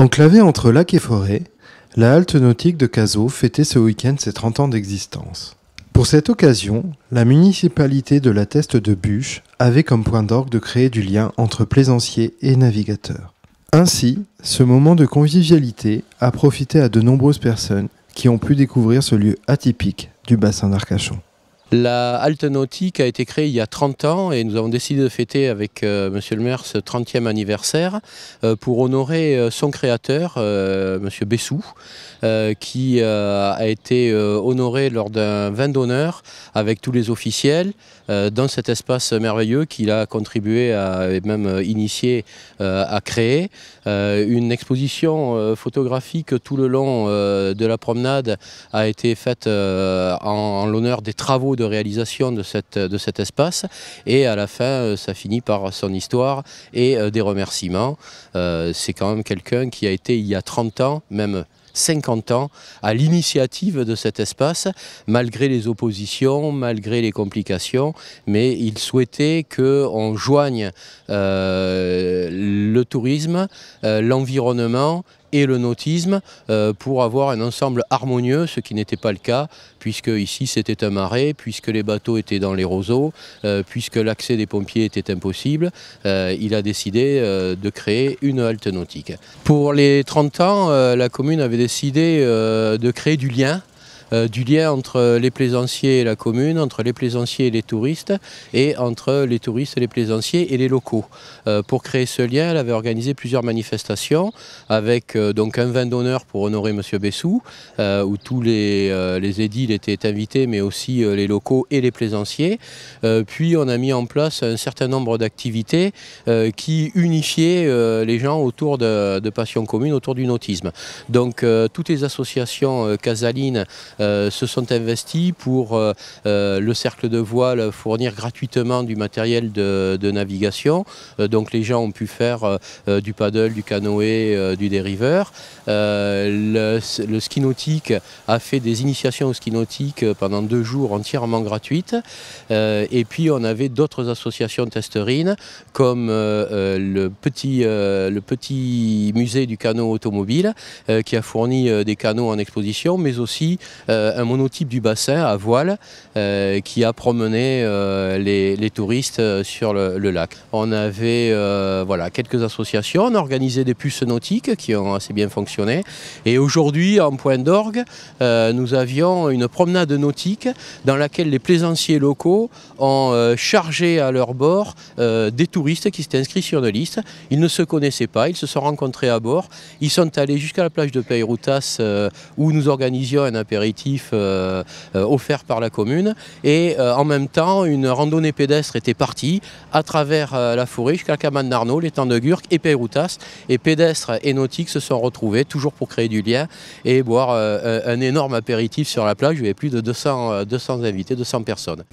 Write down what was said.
Enclavée entre lac et forêt, la halte nautique de Cazaux fêtait ce week-end ses 30 ans d'existence. Pour cette occasion, la municipalité de la Teste de Bûche avait comme point d'orgue de créer du lien entre plaisanciers et navigateurs. Ainsi, ce moment de convivialité a profité à de nombreuses personnes qui ont pu découvrir ce lieu atypique du bassin d'Arcachon. La halte nautique a été créée il y a 30 ans et nous avons décidé de fêter avec euh, Monsieur le maire ce 30e anniversaire euh, pour honorer euh, son créateur, Monsieur Bessou, qui a été honoré lors d'un vin d'honneur avec tous les officiels dans cet espace merveilleux qu'il a contribué à, et même initié à créer. une exposition photographique tout le long de la promenade a été faite en, en l'honneur des travaux de réalisation de, cette, de cet espace. Et à la fin, euh, ça finit par son histoire et euh, des remerciements. Euh, c'est quand même quelqu'un qui a été il y a 30 ans, même 50 ans à l'initiative de cet espace, malgré les oppositions, malgré les complications, mais il souhaitait qu'on joigne le tourisme, l'environnement et le nautisme euh, pour avoir un ensemble harmonieux, ce qui n'était pas le cas, puisque ici c'était un marais, puisque les bateaux étaient dans les roseaux, euh, puisque l'accès des pompiers était impossible, euh, il a décidé de créer une halte nautique. Pour les 30 ans, la commune avait décidé de créer du lien euh, du lien entre les plaisanciers et la commune, entre les plaisanciers et les touristes, et entre les touristes, les plaisanciers et les locaux. Euh, pour créer ce lien, elle avait organisé plusieurs manifestations, avec euh, donc un vin d'honneur pour honorer M. Bessou, où tous les, les, édiles étaient invités, mais aussi les locaux et les plaisanciers. puis on a mis en place un certain nombre d'activités qui unifiaient les gens autour de, de passions communes, autour du nautisme. Donc toutes les associations casalines euh, se sont investis pour euh, euh, le cercle de voile fournir gratuitement du matériel de, navigation. donc les gens ont pu faire du paddle, du canoë, du dériveur. Le, ski nautique a fait des initiations au ski nautique pendant deux jours entièrement gratuites. et puis on avait d'autres associations testerines comme le petit, le petit musée du canot automobile qui a fourni des canaux en exposition, mais aussi euh, un monotype du bassin à voile euh, qui a promené euh, les, touristes sur le, lac. On avait voilà, quelques associations, on organisait des puces nautiques qui ont assez bien fonctionné. Et aujourd'hui, en point d'orgue, nous avions une promenade nautique dans laquelle les plaisanciers locaux ont chargé à leur bord des touristes qui s'étaient inscrits sur une liste. Ils ne se connaissaient pas, ils se sont rencontrés à bord. Ils sont allés jusqu'à la plage de Peyroutas où nous organisions un apéritif euh, euh, offert par la commune. Et euh, en même temps, une randonnée pédestre était partie à travers la fourriche, calcaman narno les de Gurk et Peyroutas Et pédestres et nautiques se sont retrouvés, toujours pour créer du lien et boire un énorme apéritif sur la plage. Il y avait plus de 200 invités, 200 personnes.